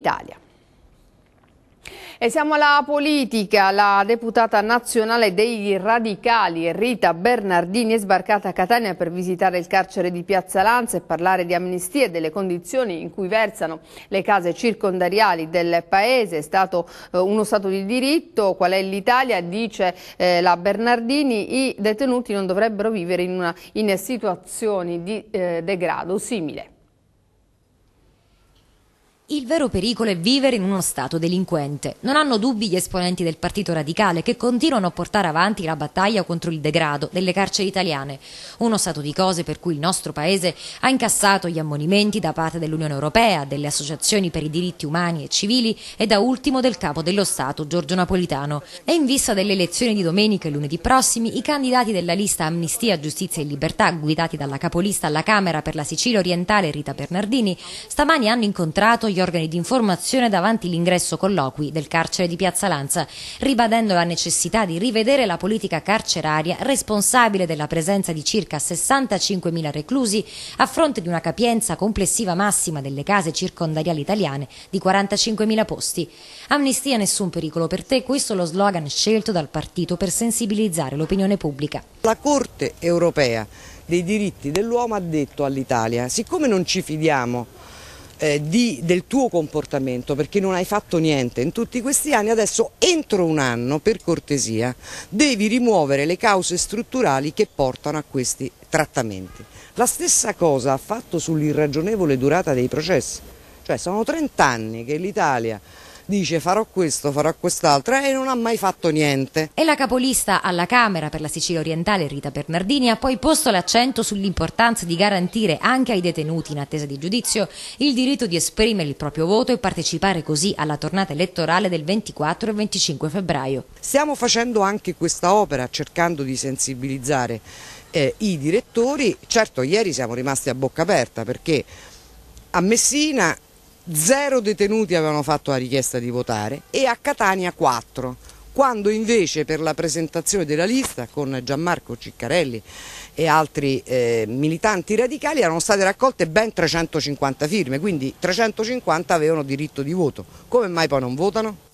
Italia. E siamo alla politica. La deputata nazionale dei radicali Rita Bernardini è sbarcata a Catania per visitare il carcere di Piazza Lanza e parlare di amnistia e delle condizioni in cui versano le case circondariali del paese. È stato eh, uno Stato di diritto. Qual è l'Italia? Dice eh, la Bernardini. I detenuti non dovrebbero vivere in, una, in situazioni di eh, degrado simile. Il vero pericolo è vivere in uno Stato delinquente. Non hanno dubbi gli esponenti del Partito Radicale che continuano a portare avanti la battaglia contro il degrado delle carceri italiane. Uno stato di cose per cui il nostro Paese ha incassato gli ammonimenti da parte dell'Unione Europea, delle associazioni per i diritti umani e civili e da ultimo del capo dello Stato Giorgio Napolitano. E in vista delle elezioni di domenica e lunedì prossimi, i candidati della lista Amnistia, Giustizia e Libertà, guidati dalla capolista alla Camera per la Sicilia orientale Rita Bernardini, stamani hanno incontrato gli agli organi di informazione davanti l'ingresso colloqui del carcere di Piazza Lanza, ribadendo la necessità di rivedere la politica carceraria responsabile della presenza di circa 65.000 reclusi a fronte di una capienza complessiva massima delle case circondariali italiane di 45.000 posti. Amnistia nessun pericolo per te, questo è lo slogan scelto dal partito per sensibilizzare l'opinione pubblica. La Corte europea dei diritti dell'uomo ha detto all'Italia, siccome non ci fidiamo eh, di, del tuo comportamento perché non hai fatto niente in tutti questi anni, adesso entro un anno per cortesia devi rimuovere le cause strutturali che portano a questi trattamenti. La stessa cosa ha fatto sull'irragionevole durata dei processi, cioè sono 30 anni che l'Italia dice farò questo, farò quest'altro e non ha mai fatto niente. E la capolista alla Camera per la Sicilia orientale Rita Bernardini ha poi posto l'accento sull'importanza di garantire anche ai detenuti in attesa di giudizio il diritto di esprimere il proprio voto e partecipare così alla tornata elettorale del 24 e 25 febbraio. Stiamo facendo anche questa opera cercando di sensibilizzare eh, i direttori. Certo ieri siamo rimasti a bocca aperta perché a Messina zero detenuti avevano fatto la richiesta di votare e a Catania quattro, quando invece per la presentazione della lista con Gianmarco Ciccarelli e altri eh, militanti radicali erano state raccolte ben 350 firme, quindi 350 avevano diritto di voto. Come mai poi non votano?